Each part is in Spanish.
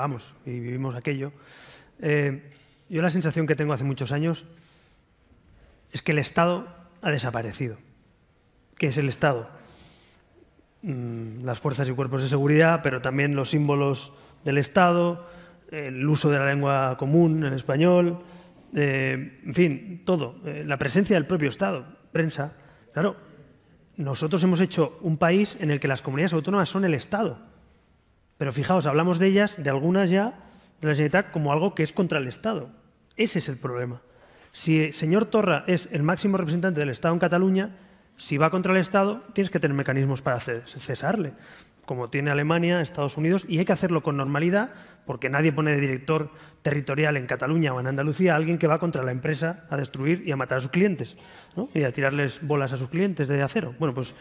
vamos y vivimos aquello, eh, yo la sensación que tengo hace muchos años es que el Estado ha desaparecido. ¿Qué es el Estado? Mm, las fuerzas y cuerpos de seguridad, pero también los símbolos del Estado, el uso de la lengua común en español, eh, en fin, todo. Eh, la presencia del propio Estado, prensa. Claro, nosotros hemos hecho un país en el que las comunidades autónomas son el Estado. Pero fijaos, hablamos de ellas, de algunas ya, de la Generalitat, como algo que es contra el Estado. Ese es el problema. Si el señor Torra es el máximo representante del Estado en Cataluña, si va contra el Estado, tienes que tener mecanismos para cesarle, como tiene Alemania, Estados Unidos, y hay que hacerlo con normalidad, porque nadie pone de director territorial en Cataluña o en Andalucía a alguien que va contra la empresa a destruir y a matar a sus clientes, y a tirarles bolas a sus clientes de acero. Bueno, pues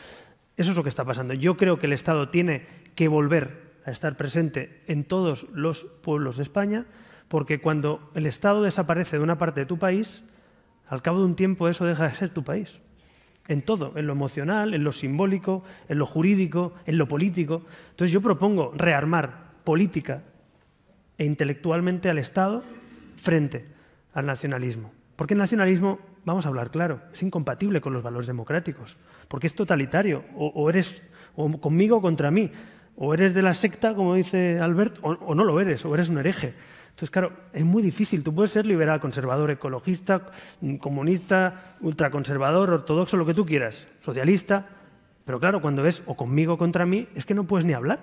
eso es lo que está pasando. Yo creo que el Estado tiene que volver a estar presente en todos los pueblos de España, porque cuando el Estado desaparece de una parte de tu país, al cabo de un tiempo eso deja de ser tu país. En todo, en lo emocional, en lo simbólico, en lo jurídico, en lo político. Entonces yo propongo rearmar política e intelectualmente al Estado frente al nacionalismo. Porque el nacionalismo, vamos a hablar claro, es incompatible con los valores democráticos, porque es totalitario, o, eres o conmigo o contra mí. O eres de la secta, como dice Albert, o, no lo eres, o eres un hereje. Entonces, claro, es muy difícil. Tú puedes ser liberal, conservador, ecologista, comunista, ultraconservador, ortodoxo, lo que tú quieras, socialista. Pero claro, cuando es o conmigo o contra mí, es que no puedes ni hablar.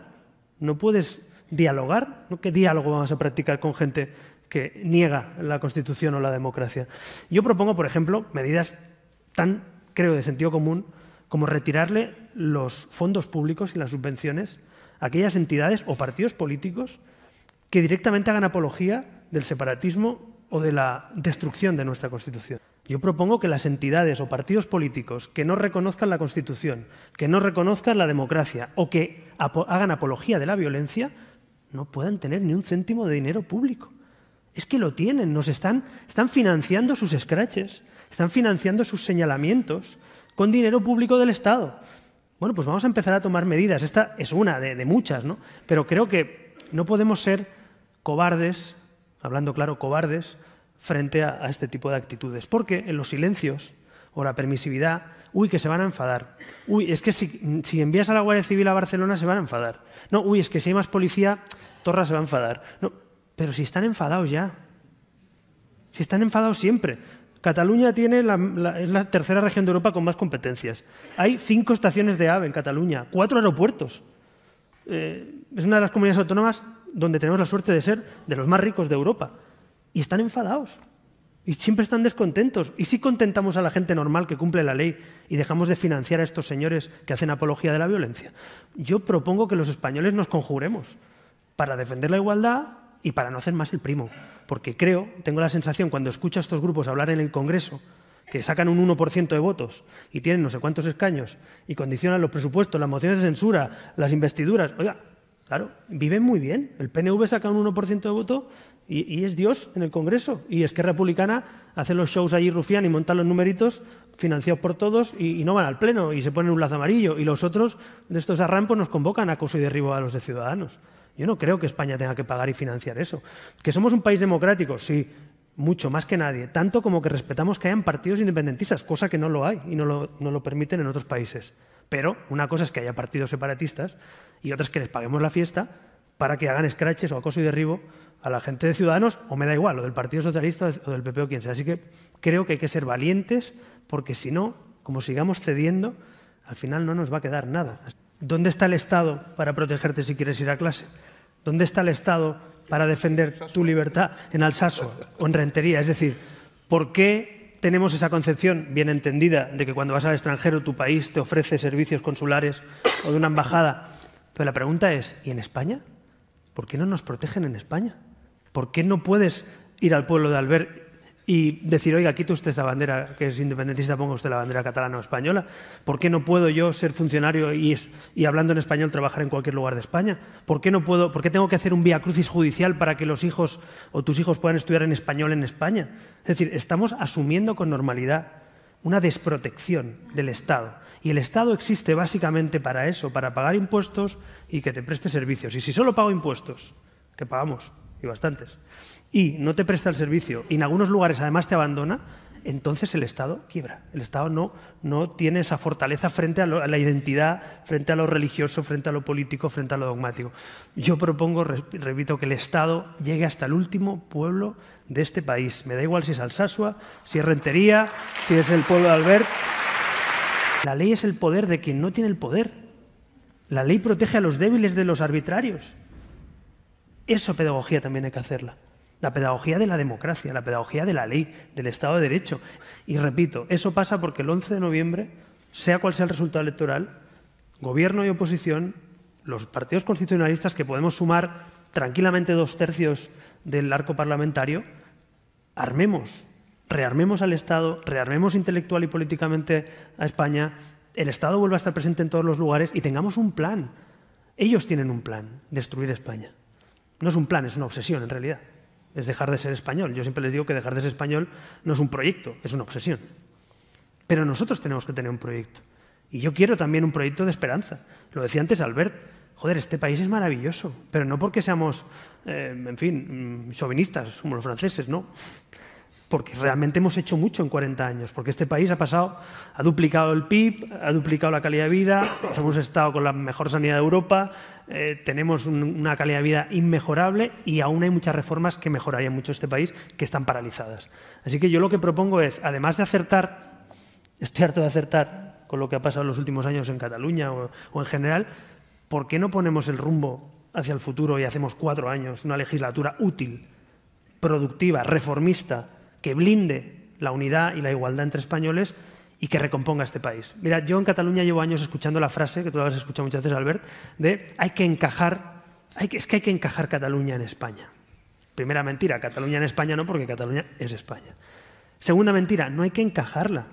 No puedes dialogar. ¿Qué diálogo vamos a practicar con gente que niega la Constitución o la democracia? Yo propongo, por ejemplo, medidas tan, creo, de sentido común como retirarle los fondos públicos y las subvenciones aquellas entidades o partidos políticos que directamente hagan apología del separatismo o de la destrucción de nuestra Constitución. Yo propongo que las entidades o partidos políticos que no reconozcan la Constitución, que no reconozcan la democracia o que hagan apología de la violencia, no puedan tener ni un céntimo de dinero público. Es que lo tienen, nos están, están financiando sus escraches, están financiando sus señalamientos con dinero público del Estado. Bueno, pues vamos a empezar a tomar medidas. Esta es una de, muchas, ¿no? Pero creo que no podemos ser cobardes, hablando claro, cobardes, frente a, este tipo de actitudes. Porque en los silencios o la permisividad, uy, que se van a enfadar. Uy, es que si, envías a la Guardia Civil a Barcelona se van a enfadar. No, uy, es que si hay más policía, Torra se va a enfadar. No, pero si están enfadados ya. Si están enfadados siempre. Cataluña tiene la, es la tercera región de Europa con más competencias. Hay cinco estaciones de AVE en Cataluña, cuatro aeropuertos. Eh, es una de las comunidades autónomas donde tenemos la suerte de ser de los más ricos de Europa. Y están enfadados. Y siempre están descontentos. ¿Y si contentamos a la gente normal que cumple la ley y dejamos de financiar a estos señores que hacen apología de la violencia? Yo propongo que los españoles nos conjuremos para defender la igualdad y para no hacer más el primo. Porque creo, tengo la sensación, cuando escucho a estos grupos hablar en el Congreso, que sacan un 1% de votos y tienen no sé cuántos escaños y condicionan los presupuestos, las mociones de censura, las investiduras. Oiga, claro, viven muy bien. El PNV saca un 1% de voto y, es Dios en el Congreso. Y es que Republicana hace los shows allí rufián y monta los numeritos financiados por todos y, y, no van al Pleno y se ponen un lazo amarillo. Y los otros de estos arrampos nos convocan a acoso y derribo a los de Ciudadanos. Yo no creo que España tenga que pagar y financiar eso. ¿Que somos un país democrático? Sí, mucho, más que nadie. Tanto como que respetamos que hayan partidos independentistas, cosa que no lo hay y no lo, permiten en otros países. Pero una cosa es que haya partidos separatistas y otra es que les paguemos la fiesta para que hagan scratches o acoso y derribo a la gente de Ciudadanos, o me da igual, o del Partido Socialista o del PP o quien sea. Así que creo que hay que ser valientes porque si no, como sigamos cediendo, al final no nos va a quedar nada. ¿Dónde está el Estado para protegerte si quieres ir a clase? ¿Dónde está el Estado para defender tu libertad en Alsasua o en Rentería? Es decir, ¿por qué tenemos esa concepción bien entendida de que cuando vas al extranjero tu país te ofrece servicios consulares o de una embajada? Pero la pregunta es, ¿y en España? ¿Por qué no nos protegen en España? ¿Por qué no puedes ir al pueblo de Albert y decir, oiga, quita usted esta bandera que es independentista, ponga usted la bandera catalana o española. ¿Por qué no puedo yo ser funcionario y, y hablando en español trabajar en cualquier lugar de España? ¿Por qué, no puedo, ¿Por tengo que hacer un vía crucis judicial para que los hijos o tus hijos puedan estudiar en español en España? Es decir, estamos asumiendo con normalidad una desprotección del Estado. Y el Estado existe básicamente para eso, para pagar impuestos y que te preste servicios. Y si solo pago impuestos, qué pagamos bastantes, y no te presta el servicio y en algunos lugares además te abandona, entonces el Estado quiebra. El Estado no, no tiene esa fortaleza frente a, la identidad, frente a lo religioso, frente a lo político, frente a lo dogmático. Yo propongo, repito, que el Estado llegue hasta el último pueblo de este país. Me da igual si es Alsasua, si es Rentería, si es el pueblo de Albert. La ley es el poder de quien no tiene el poder. La ley protege a los débiles de los arbitrarios. Eso pedagogía también hay que hacerla. La pedagogía de la democracia, la pedagogía de la ley, del Estado de Derecho. Y repito, eso pasa porque el 11 de noviembre, sea cual sea el resultado electoral, gobierno y oposición, los partidos constitucionalistas que podemos sumar tranquilamente dos tercios del arco parlamentario, armemos, rearmemos al Estado, rearmemos intelectual y políticamente a España, el Estado vuelva a estar presente en todos los lugares y tengamos un plan. Ellos tienen un plan, destruir España. No es un plan, es una obsesión en realidad. Es dejar de ser español. Yo siempre les digo que dejar de ser español no es un proyecto, es una obsesión. Pero nosotros tenemos que tener un proyecto. Y yo quiero también un proyecto de esperanza. Lo decía antes Albert. Joder, este país es maravilloso, pero no porque seamos, eh, en fin, mm, chauvinistas como los franceses, no porque realmente hemos hecho mucho en 40 años, porque este país ha pasado, ha duplicado el PIB, ha duplicado la calidad de vida, hemos estado con la mejor sanidad de Europa, eh, tenemos una calidad de vida inmejorable y aún hay muchas reformas que mejorarían mucho este país que están paralizadas. Así que yo lo que propongo es, además de acertar, estoy harto de acertar con lo que ha pasado en los últimos años en Cataluña o, o en general, ¿por qué no ponemos el rumbo hacia el futuro y hacemos cuatro años una legislatura útil, productiva, reformista? que blinde la unidad y la igualdad entre españoles y que recomponga este país. Mira, yo en Cataluña llevo años escuchando la frase, que tú la has escuchado muchas veces, Albert, de hay que encajar, hay que, es que hay que encajar Cataluña en España. Primera mentira, Cataluña en España no, porque Cataluña es España. Segunda mentira, no hay que encajarla.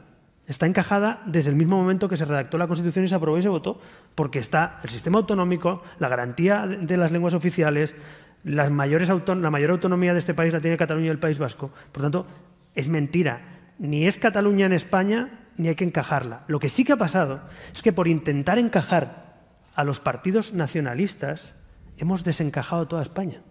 Está encajada desde el mismo momento que se redactó la Constitución y se aprobó y se votó, porque está el sistema autonómico, la garantía de las lenguas oficiales, las mayores la mayor autonomía de este país la tiene Cataluña y el País Vasco. Por tanto, es mentira. Ni es Cataluña en España, ni hay que encajarla. Lo que sí que ha pasado es que por intentar encajar a los partidos nacionalistas, hemos desencajado toda España.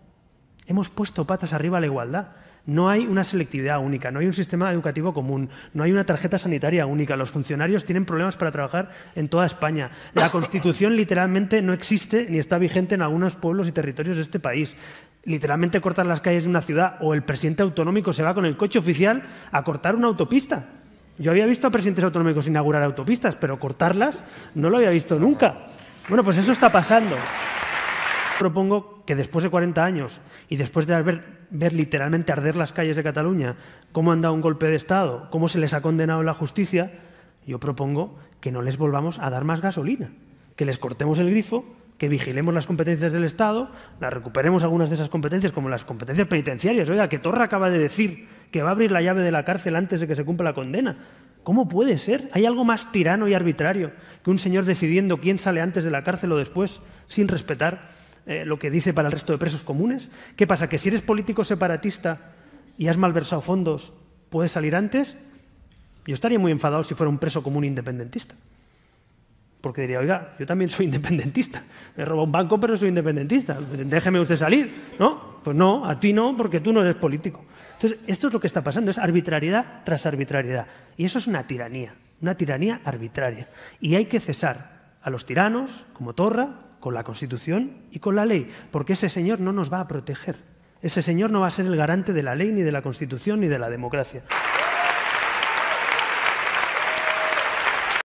Hemos puesto patas arriba a la igualdad. No hay una selectividad única, no hay un sistema educativo común, no hay una tarjeta sanitaria única. Los funcionarios tienen problemas para trabajar en toda España. La Constitución literalmente no existe ni está vigente en algunos pueblos y territorios de este país. Literalmente cortan las calles de una ciudad o el presidente autonómico se va con el coche oficial a cortar una autopista. Yo había visto a presidentes autonómicos inaugurar autopistas, pero cortarlas no lo había visto nunca. Bueno, pues eso está pasando propongo que después de 40 años y después de ver, ver, literalmente arder las calles de Cataluña, cómo han dado un golpe de Estado, cómo se les ha condenado la justicia, yo propongo que no les volvamos a dar más gasolina, que les cortemos el grifo, que vigilemos las competencias del Estado, las recuperemos algunas de esas competencias, como las competencias penitenciarias. Oiga, que Torra acaba de decir que va a abrir la llave de la cárcel antes de que se cumpla la condena. ¿Cómo puede ser? ¿Hay algo más tirano y arbitrario que un señor decidiendo quién sale antes de la cárcel o después sin respetar eh, lo que dice para el resto de presos comunes? ¿Qué pasa? ¿Que si eres político separatista y has malversado fondos, puedes salir antes? Yo estaría muy enfadado si fuera un preso común independentista. Porque diría, oiga, yo también soy independentista. Me robo un banco, pero soy independentista. Déjeme usted salir. ¿No? Pues no, a ti no, porque tú no eres político. Entonces, esto es lo que está pasando, es arbitrariedad tras arbitrariedad. Y eso es una tiranía, una tiranía arbitraria. Y hay que cesar a los tiranos, como Torra, con la Constitución y con la ley, porque ese señor no nos va a proteger. Ese señor no va a ser el garante de la ley, ni de la Constitución, ni de la democracia.